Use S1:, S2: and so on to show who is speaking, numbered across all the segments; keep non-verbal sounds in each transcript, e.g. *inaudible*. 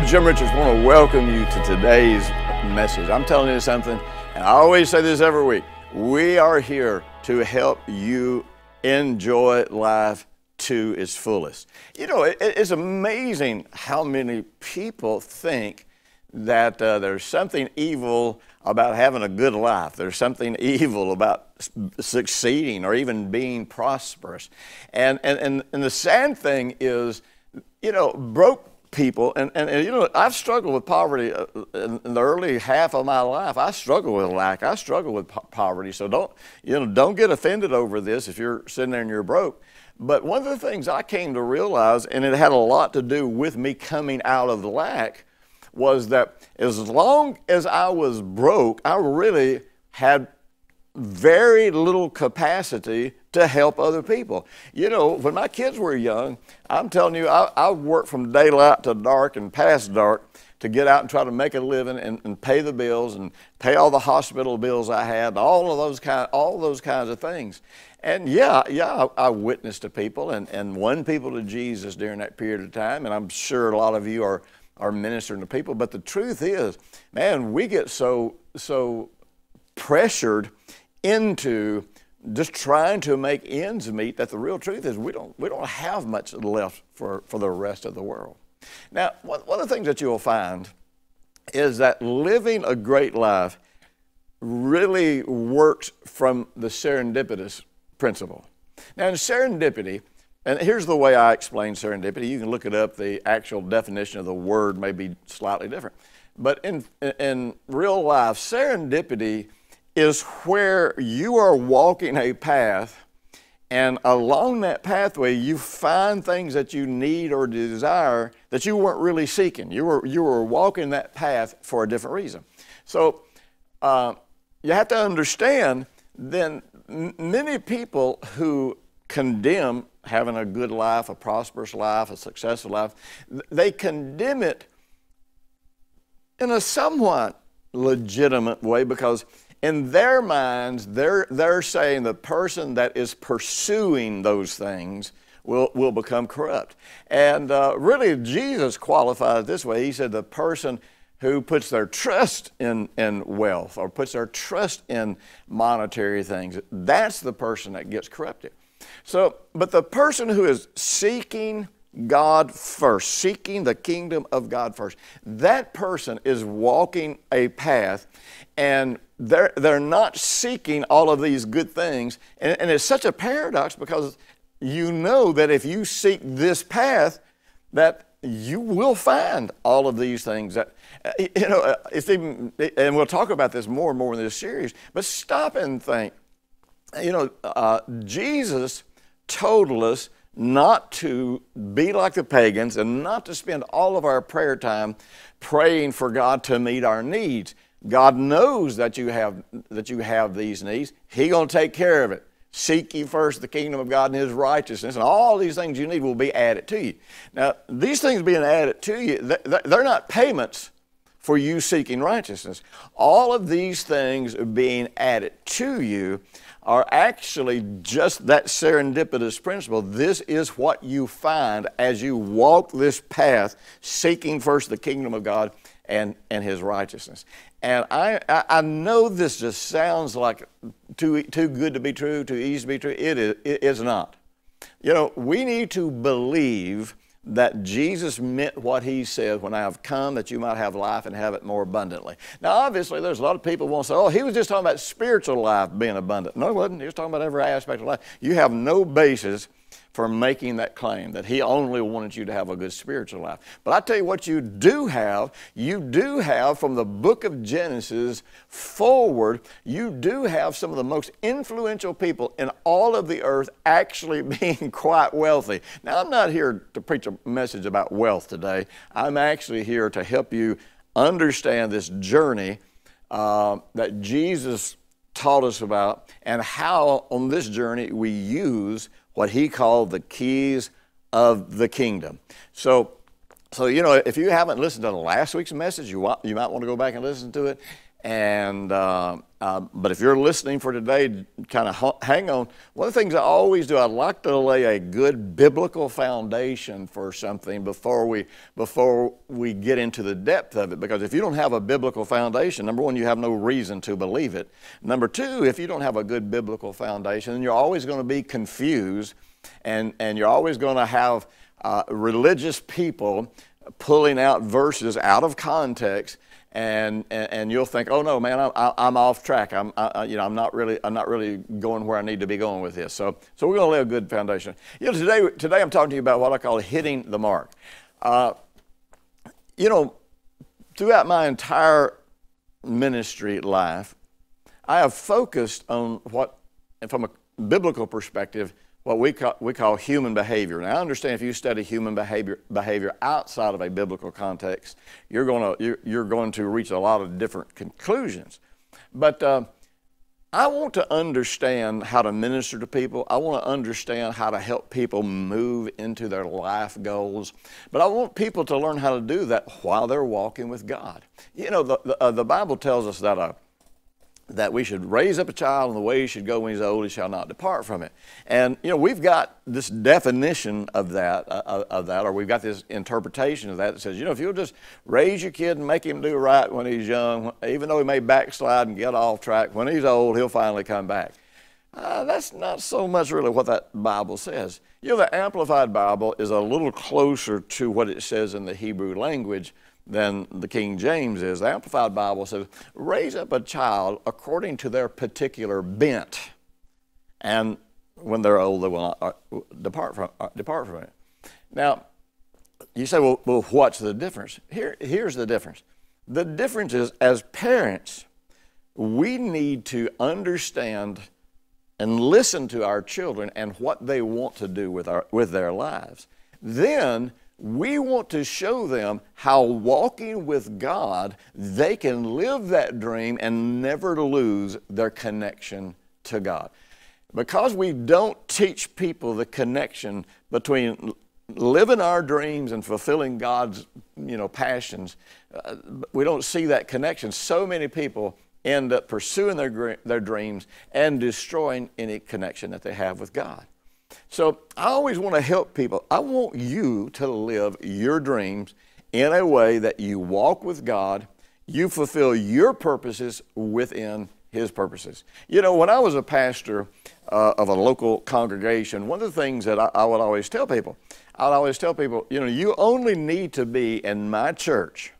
S1: I'm Jim Richards. I want to welcome you to today's message. I'm telling you something, and I always say this every week we are here to help you enjoy life to its fullest. You know, it, it's amazing how many people think that uh, there's something evil about having a good life. There's something *laughs* evil about succeeding or even being prosperous. And, and, and, and the sad thing is, you know, broke people, and, and, and, you know, I've struggled with poverty uh, in, in the early half of my life. I struggle with lack. I struggle with po poverty. So don't, you know, don't get offended over this if you're sitting there and you're broke. But one of the things I came to realize, and it had a lot to do with me coming out of lack, was that as long as I was broke, I really had very little capacity to help other people. You know, when my kids were young, I'm telling you, I, I worked from daylight to dark and past dark to get out and try to make a living and, and pay the bills and pay all the hospital bills I had, all of those kind, all those kinds of things. And yeah, yeah, I, I witnessed to people and, and won people to Jesus during that period of time. And I'm sure a lot of you are are ministering to people. But the truth is, man, we get so so pressured into just trying to make ends meet that the real truth is we don't, we don't have much left for, for the rest of the world. Now, one, of the things that you will find is that living a great life really works from the serendipitous principle. Now, in serendipity, and here's the way I explain serendipity. You can look it up. The actual definition of the word may be slightly different. But in, in real life, serendipity is where you are walking a path, and along that pathway, you find things that you need or desire that you weren't really seeking. You were, you were walking that path for a different reason. So uh, you have to understand then many people who condemn having a good life, a prosperous life, a successful life, they condemn it in a somewhat legitimate way because in their minds, they're, they're saying the person that is pursuing those things will, will become corrupt. And uh, really, Jesus qualified this way. He said, the person who puts their trust in, in wealth or puts their trust in monetary things, that's the person that gets corrupted. So, but the person who is seeking God first, seeking the kingdom of God first. That person is walking a path and they're, they're not seeking all of these good things. And, and it's such a paradox because you know that if you seek this path, that you will find all of these things that uh, you know uh, it's even and we'll talk about this more and more in this series but stop and think you know uh, jesus told us not to be like the pagans and not to spend all of our prayer time praying for God to meet our needs. God knows that you have that you have these needs. He's going to take care of it. Seek ye first the kingdom of God and his righteousness, and all these things you need will be added to you. Now, these things being added to you, they're not payments for you seeking righteousness. All of these things being added to you are actually just that serendipitous principle. This is what you find as you walk this path, seeking first the kingdom of God and, and his righteousness. And I, I, know this just sounds like too, too good to be true, too easy to be true. It is, it is not. You know, we need to believe that Jesus meant what he said when I have come that you might have life and have it more abundantly. Now, obviously, there's a lot of people who will to say, oh, he was just talking about spiritual life being abundant. No, he wasn't. He was talking about every aspect of life. You have no basis for making that claim that he only wanted you to have a good spiritual life. But I tell you what, you do have, you do have from the book of Genesis forward, you do have some of the most influential people in all of the earth actually *laughs* being quite wealthy. Now, I'm not here to preach a message about wealth today, I'm actually here to help you understand this journey uh, that Jesus taught us about and how on this journey we use what he called the keys of the kingdom. So, so you know, if you haven't listened to last week's message, you, want, you might want to go back and listen to it. And uh, uh, but if you're listening for today, kind of hang on. One of the things I always do, I like to lay a good biblical foundation for something before we before we get into the depth of it. Because if you don't have a biblical foundation, number one, you have no reason to believe it. Number two, if you don't have a good biblical foundation, then you're always going to be confused, and and you're always going to have uh, religious people pulling out verses out of context and, and, and you'll think, oh no, man, I'm, I'm off track. I'm, I, you know, I'm not really, I'm not really going where I need to be going with this. So, so we're going to lay a good foundation. You know, today, today I'm talking to you about what I call hitting the mark. Uh, you know, throughout my entire ministry life, I have focused on what, from a biblical perspective, what we call, we call human behavior. Now, I understand if you study human behavior, behavior outside of a biblical context, you're, gonna, you're, you're going to reach a lot of different conclusions. But uh, I want to understand how to minister to people. I want to understand how to help people move into their life goals. But I want people to learn how to do that while they're walking with God. You know, the, the, uh, the Bible tells us that uh, that we should raise up a child in the way he should go when he's old, he shall not depart from it. And, you know, we've got this definition of that, uh, uh of that, or we've got this interpretation of that that says, you know, if you'll just raise your kid and make him do right when he's young, even though he may backslide and get off track, when he's old, he'll finally come back. Uh, that's not so much really what that Bible says. You know, the Amplified Bible is a little closer to what it says in the Hebrew language, than the King James is. The Amplified Bible says, raise up a child according to their particular bent, and when they're old, they will not uh, depart from, uh, depart from it. Now, you say, well, well, what's the difference? Here, here's the difference. The difference is, as parents, we need to understand and listen to our children and what they want to do with, our, with their lives. Then we want to show them how walking with God, they can live that dream and never lose their connection to God. Because we don't teach people the connection between living our dreams and fulfilling God's, you know, passions, uh, we don't see that connection. So many people end up pursuing their, their dreams and destroying any connection that they have with God. So I always want to help people. I want you to live your dreams in a way that you walk with God, you fulfill your purposes within His purposes. You know, when I was a pastor uh, of a local congregation, one of the things that I, I would always tell people, I'd always tell people, you know, you only need to be in my church.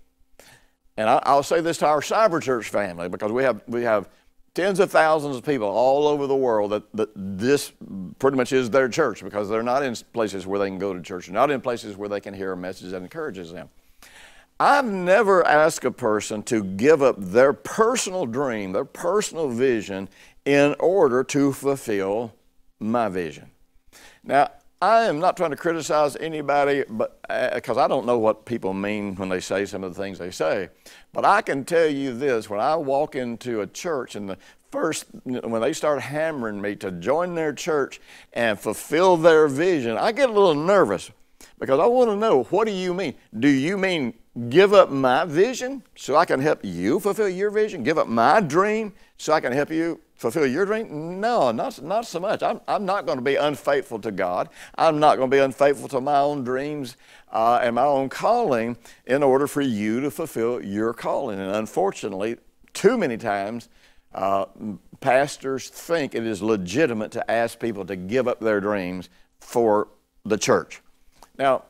S1: And I, will say this to our cyber church family because we have we have tens of thousands of people all over the world that, that this pretty much is their church because they're not in places where they can go to church, not in places where they can hear a message that encourages them. I've never asked a person to give up their personal dream, their personal vision, in order to fulfill my vision. Now, I am not trying to criticize anybody, but because uh, I don't know what people mean when they say some of the things they say. But I can tell you this: when I walk into a church, and the first when they start hammering me to join their church and fulfill their vision, I get a little nervous because I want to know what do you mean? Do you mean give up my vision so I can help you fulfill your vision? Give up my dream so I can help you fulfill your dream? No, not, not so much. I'm, I'm not going to be unfaithful to God. I'm not going to be unfaithful to my own dreams uh, and my own calling in order for you to fulfill your calling. And unfortunately, too many times, uh, pastors think it is legitimate to ask people to give up their dreams for the church. Now,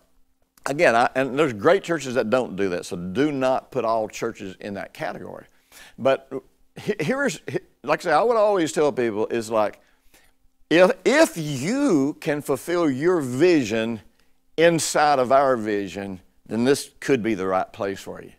S1: again, I, and there's great churches that don't do that, so do not put all churches in that category. But here's like I say, I would always tell people is like, if, if you can fulfill your vision inside of our vision, then this could be the right place for you.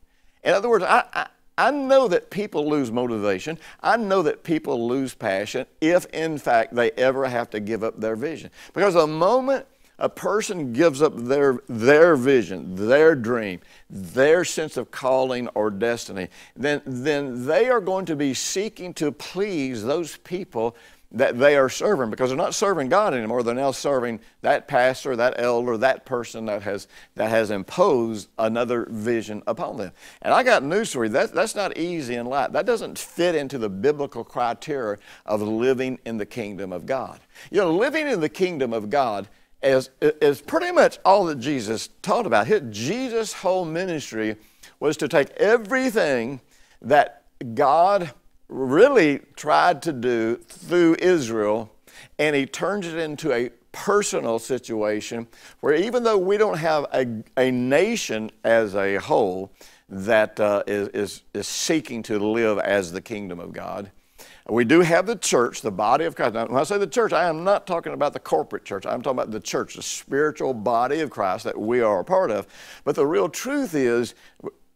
S1: In other words, I, I, I know that people lose motivation. I know that people lose passion if, in fact, they ever have to give up their vision. Because the moment a person gives up their, their vision, their dream, their sense of calling or destiny, then, then they are going to be seeking to please those people that they are serving because they're not serving God anymore. They're now serving that pastor, that elder, that person that has that has imposed another vision upon them. And I got news for you. That, that's not easy in life. That doesn't fit into the biblical criteria of living in the kingdom of God. You know, living in the kingdom of God is, is pretty much all that Jesus taught about. His, Jesus' whole ministry was to take everything that God really tried to do through Israel and he turns it into a personal situation where even though we don't have a, a nation as a whole that uh, is, is, is seeking to live as the kingdom of God, we do have the church, the body of Christ. Now, when I say the church, I am not talking about the corporate church. I'm talking about the church, the spiritual body of Christ that we are a part of. But the real truth is,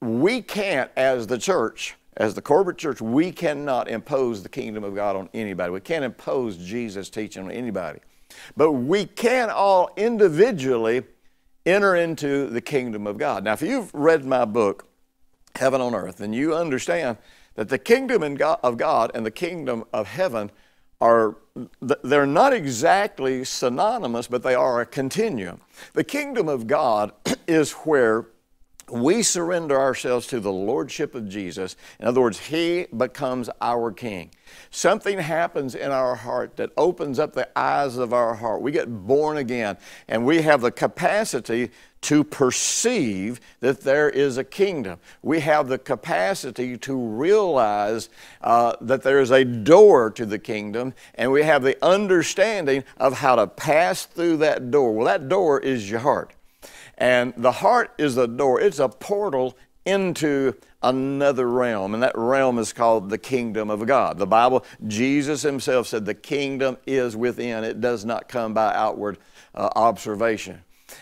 S1: we can't, as the church, as the corporate church, we cannot impose the kingdom of God on anybody. We can't impose Jesus' teaching on anybody. But we can all individually enter into the kingdom of God. Now, if you've read my book, Heaven on Earth, and you understand that the kingdom of God and the kingdom of heaven are they're not exactly synonymous, but they are a continuum. The kingdom of God *clears throat* is where we surrender ourselves to the lordship of Jesus. In other words, he becomes our king. Something happens in our heart that opens up the eyes of our heart. We get born again, and we have the capacity to perceive that there is a kingdom. We have the capacity to realize uh, that there is a door to the kingdom, and we have the understanding of how to pass through that door. Well, that door is your heart. And the heart is the door, it's a portal into another realm, and that realm is called the kingdom of God. The Bible, Jesus himself said, the kingdom is within, it does not come by outward uh, observation.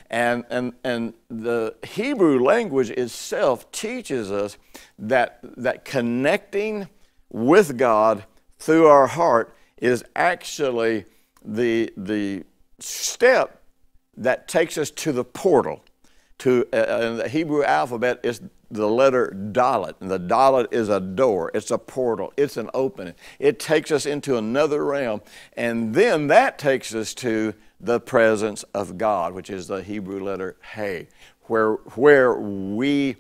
S1: And, and, and the Hebrew language itself teaches us that, that connecting with God through our heart is actually the, the step that takes us to the portal. To, uh, in uh, the Hebrew alphabet is the letter dalit, and the dalit is a door, it's a portal, it's an opening. It takes us into another realm, and then that takes us to the presence of God, which is the Hebrew letter hey, where, where we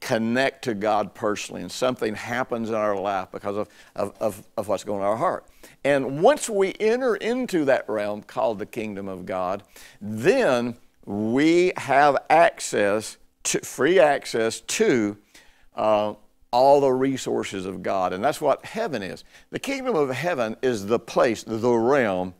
S1: connect to God personally, and something happens in our life because of, of, of, of what's going on in our heart. And once we enter into that realm called the kingdom of God, then we have access to, free access to uh, all the resources of God. And that's what heaven is. The kingdom of heaven is the place, the realm,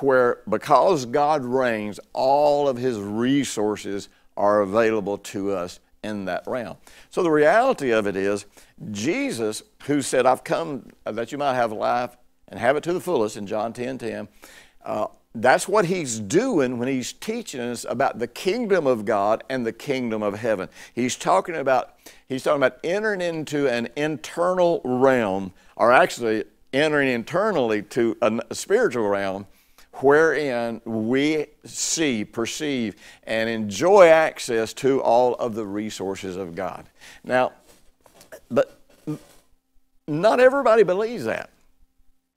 S1: where because God reigns, all of his resources are available to us in that realm. So the reality of it is, Jesus, who said, I've come that you might have life and have it to the fullest in John 10 10, uh, that's what he's doing when he's teaching us about the kingdom of God and the kingdom of heaven. He's talking about he's talking about entering into an internal realm, or actually entering internally to a spiritual realm wherein we see, perceive, and enjoy access to all of the resources of God. Now, but not everybody believes that.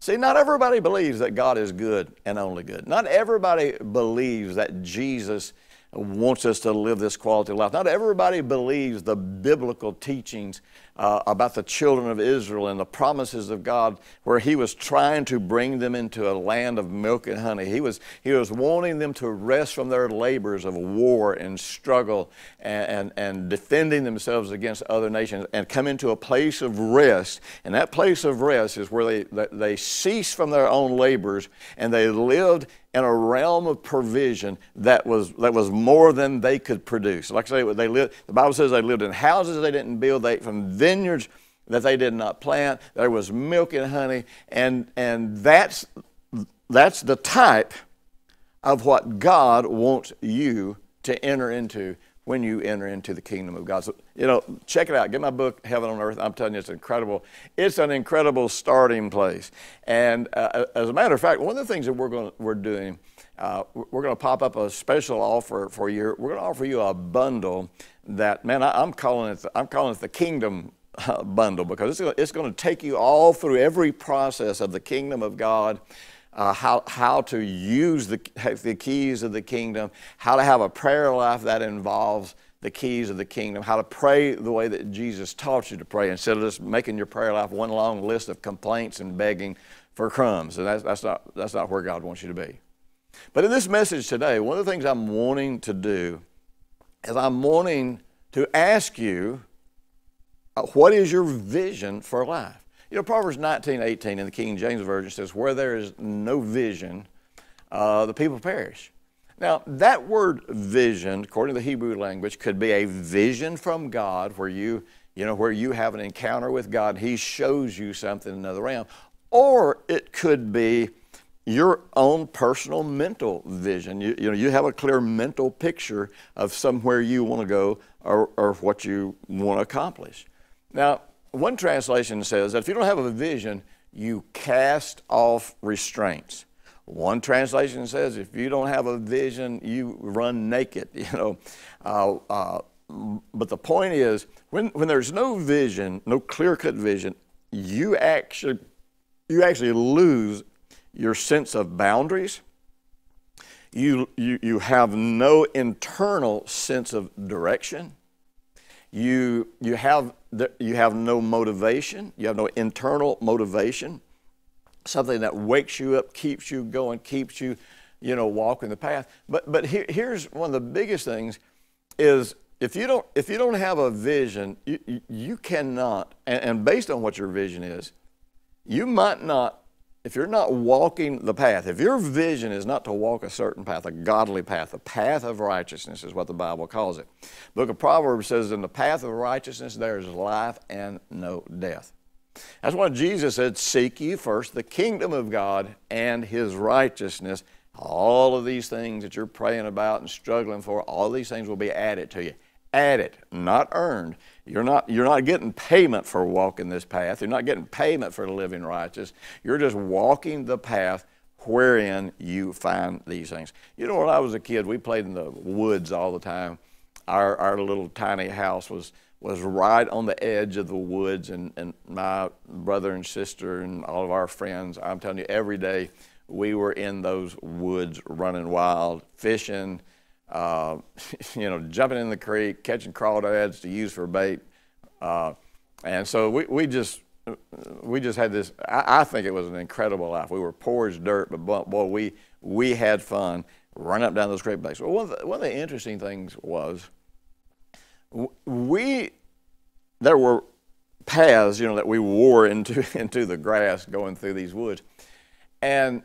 S1: See, not everybody believes that God is good and only good. Not everybody believes that Jesus wants us to live this quality of life. Not everybody believes the biblical teachings uh, about the children of Israel and the promises of God, where he was trying to bring them into a land of milk and honey. He was, he was wanting them to rest from their labors of war and struggle and, and, and defending themselves against other nations and come into a place of rest. And that place of rest is where they, they, ceased cease from their own labors and they lived in a realm of provision that was, that was more than they could produce. Like I say, they lived, the Bible says they lived in houses they didn't build, they ate from vineyards that they did not plant. There was milk and honey, and, and that's, that's the type of what God wants you to enter into when you enter into the kingdom of God. So, you know, check it out. Get my book, Heaven on Earth. I'm telling you, it's incredible. It's an incredible starting place. And uh, uh as a matter of fact, one of the things that we're, going, we're doing – uh, we're going to pop up a special offer for you. We're going to offer you a bundle that, man, I, am calling it. The, I'm calling it the Kingdom uh, Bundle because it's going, to, it's going to take you all through every process of the Kingdom of God. Uh, how, how to use the, the keys of the kingdom, how to have a prayer life that involves the keys of the kingdom, how to pray the way that Jesus taught you to pray instead of just making your prayer life one long list of complaints and begging for crumbs. And that's, that's, not, that's not where God wants you to be. But in this message today, one of the things I'm wanting to do is I'm wanting to ask you, uh, what is your vision for life? You know, Proverbs 19, 18 in the King James Version says, Where there is no vision, uh, the people perish. Now, that word vision, according to the Hebrew language, could be a vision from God where you, you know, where you have an encounter with God, He shows you something in another realm. Or it could be your own personal mental vision. You, you, know, you have a clear mental picture of somewhere you want to go or, or what you want to accomplish. Now, one translation says that if you don't have a vision, you cast off restraints. One translation says if you don't have a vision, you run naked. *laughs* You know, uh, uh, but the point is when when there's no vision, no clear-cut vision, you actually you actually lose your sense of boundaries. You, you, you have no internal sense of direction. You, you, have, you have no motivation. You have no internal motivation. Something that wakes you up, keeps you going, keeps you, you know, walking the path. But, but here, here's one of the biggest things is if you don't, if you don't have a vision, you, you cannot, and, and based on what your vision is, you might not if you're not walking the path, if your vision is not to walk a certain path, a godly path, a path of righteousness is what the Bible calls it. The book of Proverbs says, In the path of righteousness there is life and no death. That's why Jesus said, Seek ye first the kingdom of God and his righteousness. All of these things that you're praying about and struggling for, all these things will be added to you. Added, not earned. You're not, you're not getting payment for walking this path. You're not getting payment for living righteous. You're just walking the path wherein you find these things. You know, when I was a kid, we played in the woods all the time. Our, our little tiny house was, was right on the edge of the woods, and, and my brother and sister and all of our friends, I'm telling you, every day we were in those woods running wild, fishing, uh, *laughs* you know, jumping in the creek, catching crawdads to use for bait. Uh, and so we, we just we just had this. I, I, think it was an incredible life. We were poor as dirt, but boy, we we had fun running up down those creek banks. Well, one of, the, one of the interesting things was we there were paths, you know, that we wore into *laughs* into the grass going through these woods, and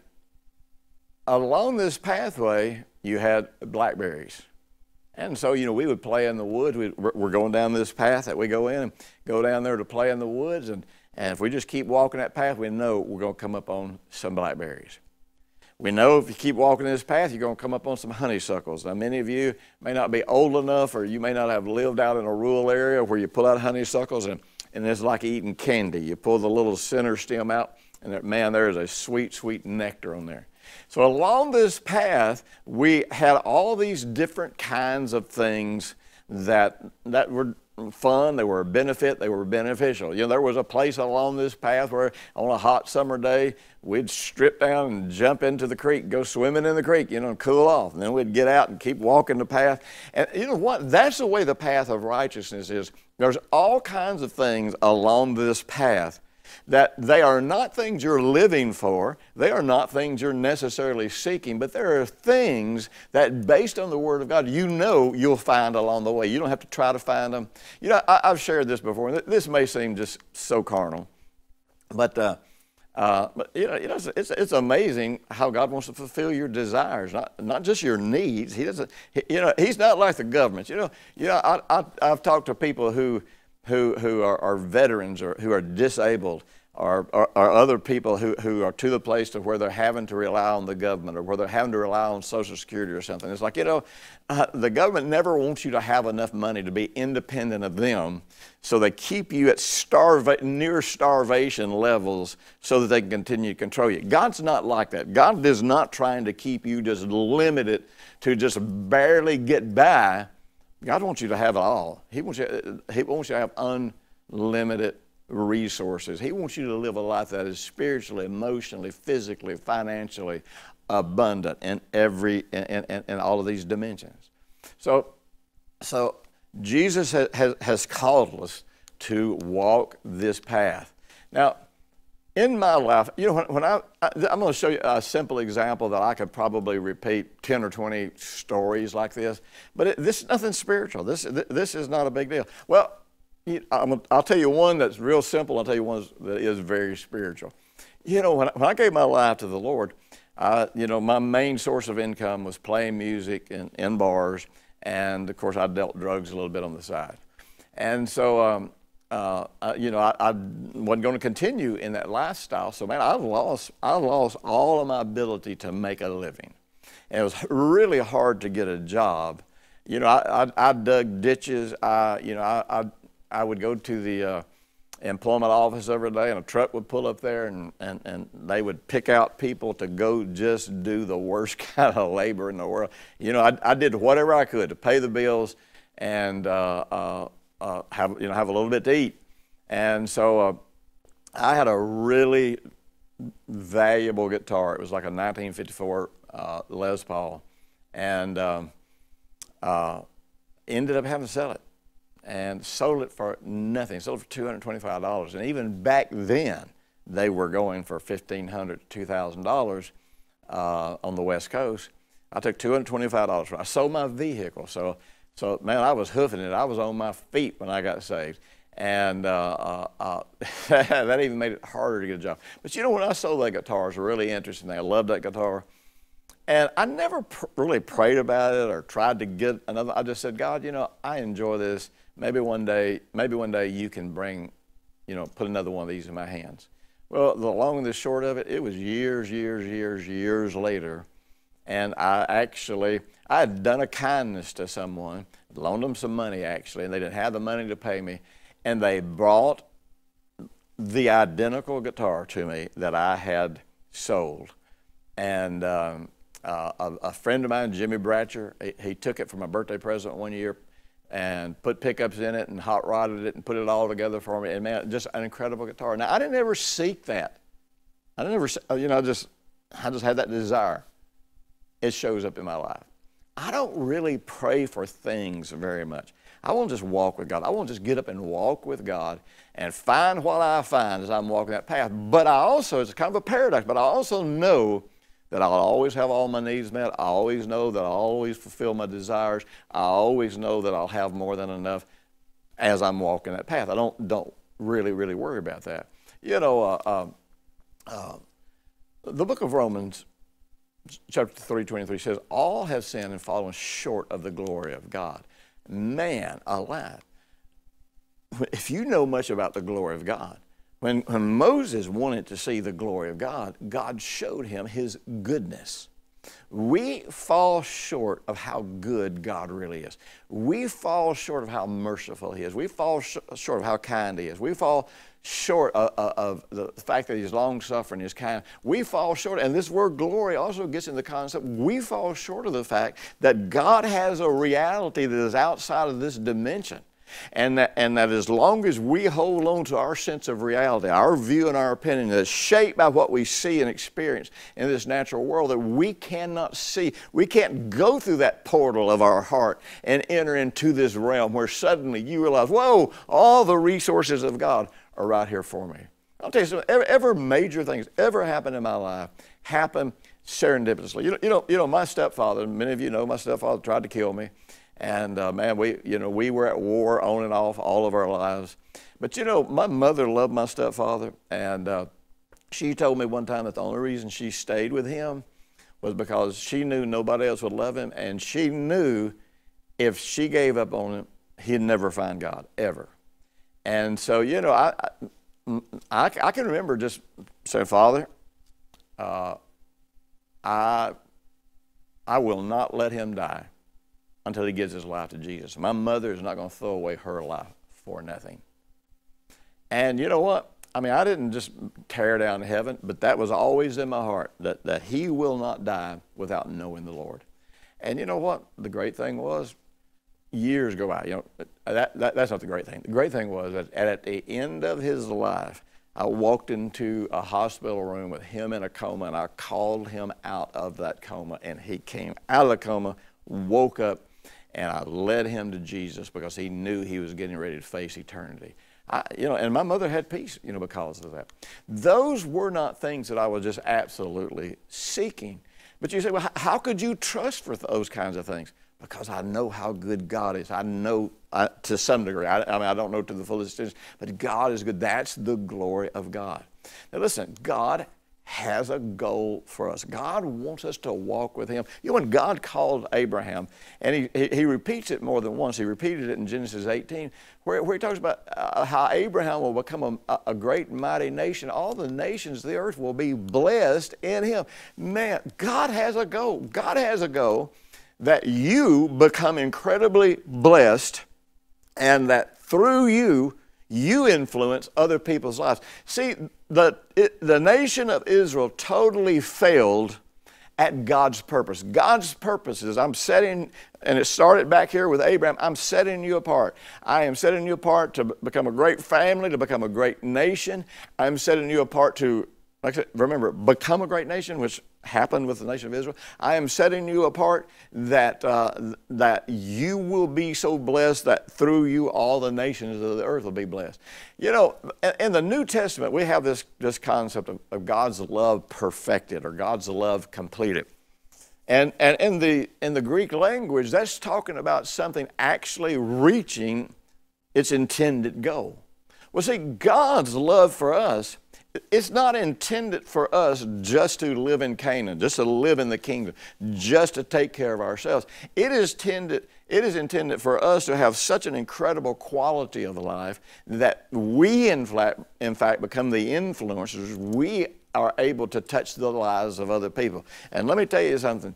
S1: along this pathway you had blackberries. And so, you know, we would play in the woods. We, are going down this path that we go in and go down there to play in the woods. And, and if we just keep walking that path, we know we're going to come up on some blackberries. We know if you keep walking this path, you're going to come up on some honeysuckles. Now, many of you may not be old enough, or you may not have lived out in a rural area where you pull out honeysuckles and, and it's like eating candy. You pull the little center stem out, and there, man, there is a sweet, sweet nectar on there. So along this path, we had all these different kinds of things that that were fun, they were a benefit, they were beneficial. You know, there was a place along this path where on a hot summer day, we'd strip down and jump into the creek, go swimming in the creek, you know, and cool off. And then we'd get out and keep walking the path. And you know what? That's the way the path of righteousness is. There's all kinds of things along this path that they are not things you're living for, they are not things you're necessarily seeking, but there are things that, based on the Word of God, you know you'll find along the way. You don't have to try to find them. You know, I, have shared this before, and this may seem just so carnal, but. Uh, uh, but you know, it's, it's, amazing how God wants to fulfill your desires, not, not just your needs. He doesn't, he, you know, He's not like the government. You know, you know I, I, I've talked to people who who, who are, are veterans or who are disabled or, or, or, other people who, who are to the place to where they're having to rely on the government or where they're having to rely on Social Security or something. It's like, you know, uh, the government never wants you to have enough money to be independent of them, so they keep you at starva- near starvation levels so that they can continue to control you. God's not like that. God is not trying to keep you just limited to just barely get by God wants you to have it all. He wants you, uh, he wants you to have unlimited resources. He wants you to live a life that is spiritually, emotionally, physically, financially abundant in every in, in, in all of these dimensions. So, so Jesus has, has called us to walk this path. Now, in my life, you know, when, when I, I, am going to show you a simple example that I could probably repeat 10 or 20 stories like this, but it, this is nothing spiritual. This, this is not a big deal. Well, i will tell you one that's real simple. I'll tell you one that is very spiritual. You know, when I, when I gave my life to the Lord, I, you know, my main source of income was playing music in, in bars, and of course, I dealt drugs a little bit on the side. And so, um, uh, uh, you know, I, I wasn't going to continue in that lifestyle. So man, I've lost, I lost all of my ability to make a living, and it was really hard to get a job. You know, I, I, I dug ditches. I, you know, I, I, I would go to the uh, employment office every day, and a truck would pull up there, and, and, and they would pick out people to go just do the worst *laughs* kind of labor in the world. You know, I, I did whatever I could to pay the bills, and uh, uh, uh, have you know have a little bit to eat. And so uh, I had a really valuable guitar. It was like a 1954 uh, Les Paul, and um, uh, ended up having to sell it, and sold it for nothing. Sold it for 225 dollars. And even back then, they were going for 1,500 to 2,000 dollars uh, on the West Coast. I took 225 dollars. I sold my vehicle, so so, man, I was hoofing it. I was on my feet when I got saved. And uh, uh, uh *laughs* that even made it harder to get a job. But you know, when I sold that guitar, it was really interesting. I loved that guitar. And I never pr really prayed about it or tried to get another. I just said, God, you know, I enjoy this. Maybe one day, maybe one day you can bring, you know, put another one of these in my hands. Well, the long and the short of it, it was years, years, years, years later and I actually I had done a kindness to someone, loaned them some money actually, and they didn't have the money to pay me, and they brought the identical guitar to me that I had sold, and. Um, uh, a, a, friend of mine, Jimmy Bratcher, he, he took it for my birthday present one year, and put pickups in it and hot rodded it and put it all together for me. And man, just an incredible guitar. Now I didn't ever seek that. I didn't ever, you know, just I just had that desire it shows up in my life. I don't really pray for things very much. I want to just walk with God. I want to just get up and walk with God and find what I find as I'm walking that path. But I also, it's kind of a paradox, but I also know that I'll always have all my needs met. I always know that I'll always fulfill my desires. I always know that I'll have more than enough as I'm walking that path. I don't, don't really, really worry about that. You know, uh, uh, uh, the book of Romans chapter 3, 23 says, All have sinned and fallen short of the glory of God. Man alive. If you know much about the glory of God, when, when Moses wanted to see the glory of God, God showed him his goodness. We fall short of how good God really is. We fall short of how merciful He is. We fall sh short of how kind He is. We fall short of, of, the fact that He's long suffering, He's kind. We fall short, and this word glory also gets in the concept. We fall short of the fact that God has a reality that is outside of this dimension. And that, and that as long as we hold on to our sense of reality, our view and our opinion that's shaped by what we see and experience in this natural world, that we cannot see, we can't go through that portal of our heart and enter into this realm where suddenly you realize, whoa, all the resources of God are right here for me. I'll tell you something, ever, ever major things ever happened in my life happened serendipitously. You know, you know, you know, my stepfather, many of you know my stepfather tried to kill me. And uh, man, we, you know, we were at war on and off all of our lives. But you know, my mother loved my stepfather, and uh, she told me one time that the only reason she stayed with him was because she knew nobody else would love him, and she knew if she gave up on him, he'd never find God ever. And so, you know, I I, I can remember just saying, Father, uh, I I will not let him die until he gives his life to Jesus. My mother is not going to throw away her life for nothing. And you know what? I mean, I didn't just tear down heaven, but that was always in my heart that, that he will not die without knowing the Lord. And you know what? The great thing was, years go by. You know, that, that, that's not the great thing. The great thing was that at the end of his life, I walked into a hospital room with him in a coma, and I called him out of that coma, and he came out of the coma, woke up, and I led him to Jesus because he knew he was getting ready to face eternity. I, you know, and my mother had peace, you know, because of that. Those were not things that I was just absolutely seeking. But you say, well, how could you trust for those kinds of things? Because I know how good God is. I know uh, to some degree. I, I, mean, I don't know to the fullest extent, but God is good. That's the glory of God. Now, listen, God has a goal for us. God wants us to walk with Him. You know, when God called Abraham, and He, he repeats it more than once, He repeated it in Genesis 18, where, where He talks about uh, how Abraham will become a, a great, mighty nation. All the nations of the earth will be blessed in Him. Man, God has a goal. God has a goal that you become incredibly blessed and that through you, you influence other people's lives. See, the, it, the nation of Israel totally failed at God's purpose. God's purpose is I'm setting, and it started back here with Abraham, I'm setting you apart. I am setting you apart to become a great family, to become a great nation. I'm setting you apart to like said, remember, become a great nation, which happened with the nation of Israel. I am setting you apart that, uh, that you will be so blessed that through you all the nations of the earth will be blessed. You know, in the New Testament, we have this, this concept of, of God's love perfected or God's love completed. And, and in, the, in the Greek language, that's talking about something actually reaching its intended goal. Well, see, God's love for us it's not intended for us just to live in Canaan, just to live in the kingdom, just to take care of ourselves. It is intended, it is intended for us to have such an incredible quality of life that we, in fact, in fact become the influencers. We are able to touch the lives of other people. And let me tell you something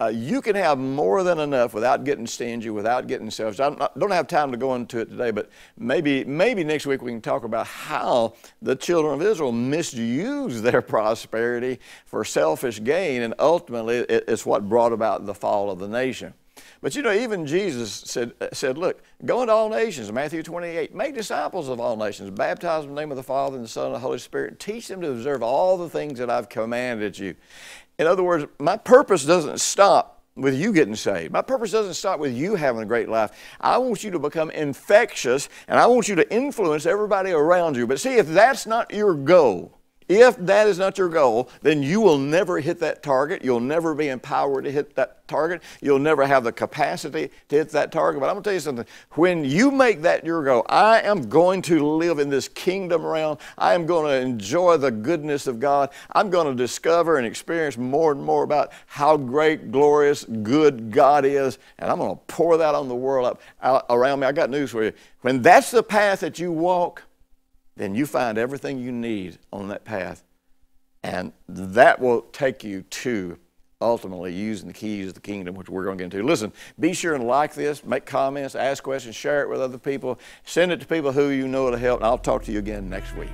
S1: uh, you can have more than enough without getting stingy, without getting selfish. I don't have time to go into it today, but maybe, maybe next week we can talk about how the children of Israel misused *laughs* their prosperity for selfish gain, and ultimately it's what brought about the fall of the nation. But you know, even Jesus said, uh, said Look, go into all nations, Matthew 28, make disciples of all nations, baptize them in the name of the Father and the Son and the Holy Spirit, and teach them to observe all the things that I've commanded you. In other words, my purpose doesn't stop with you getting saved. My purpose doesn't stop with you having a great life. I want you to become infectious and I want you to influence everybody around you. But see, if that's not your goal, if that is not your goal, then you will never hit that target. You'll never be empowered to hit that target. You'll never have the capacity to hit that target. But I'm going to tell you something. When you make that your goal, I am going to live in this kingdom realm. I am going to enjoy the goodness of God. I'm going to discover and experience more and more about how great, glorious, good God is. And I'm going to pour that on the world up, out, around me. I got news for you. When that's the path that you walk, then you find everything you need on that path. And that will take you to ultimately using the keys of the kingdom, which we're going to get into. Listen, be sure and like this, make comments, ask questions, share it with other people, send it to people who you know it'll help, and I'll talk to you again next week.